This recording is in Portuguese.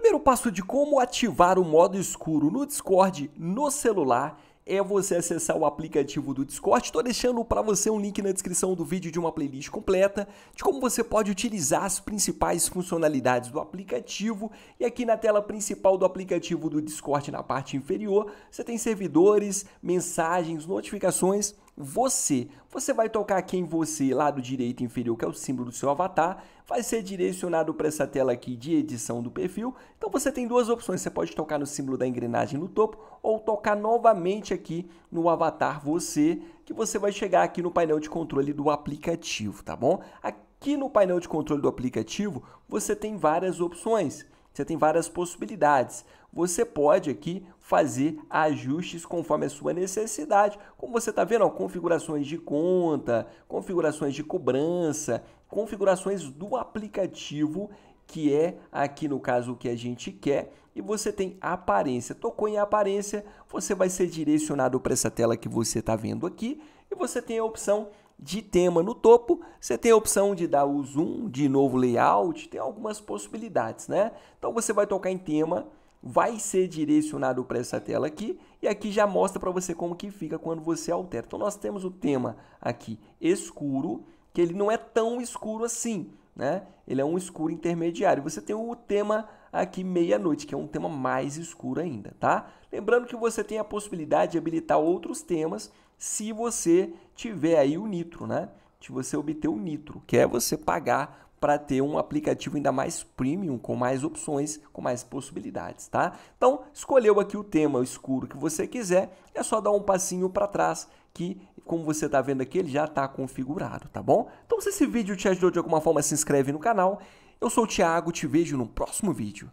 primeiro passo de como ativar o modo escuro no Discord no celular é você acessar o aplicativo do Discord. Estou deixando para você um link na descrição do vídeo de uma playlist completa de como você pode utilizar as principais funcionalidades do aplicativo. E aqui na tela principal do aplicativo do Discord, na parte inferior, você tem servidores, mensagens, notificações você. Você vai tocar aqui em você, lado direito inferior, que é o símbolo do seu avatar, vai ser direcionado para essa tela aqui de edição do perfil. Então você tem duas opções, você pode tocar no símbolo da engrenagem no topo ou tocar novamente aqui no avatar você, que você vai chegar aqui no painel de controle do aplicativo, tá bom? Aqui no painel de controle do aplicativo, você tem várias opções. Você tem várias possibilidades. Você pode aqui fazer ajustes conforme a sua necessidade. Como você está vendo, ó, configurações de conta, configurações de cobrança, configurações do aplicativo, que é aqui no caso o que a gente quer. E você tem aparência. Tocou em aparência, você vai ser direcionado para essa tela que você está vendo aqui. E você tem a opção de tema no topo, você tem a opção de dar o zoom de novo layout, tem algumas possibilidades, né? Então você vai tocar em tema, vai ser direcionado para essa tela aqui e aqui já mostra para você como que fica quando você altera. Então nós temos o tema aqui escuro, que ele não é tão escuro assim, né? Ele é um escuro intermediário. Você tem o tema aqui meia-noite, que é um tema mais escuro ainda, tá? Lembrando que você tem a possibilidade de habilitar outros temas se você tiver aí o Nitro, né? Se você obter o Nitro, que é você pagar para ter um aplicativo ainda mais premium, com mais opções, com mais possibilidades, tá? Então, escolheu aqui o tema escuro que você quiser, é só dar um passinho para trás que, como você está vendo aqui, ele já está configurado, tá bom? Então, se esse vídeo te ajudou de alguma forma, se inscreve no canal eu sou o Thiago, te vejo no próximo vídeo.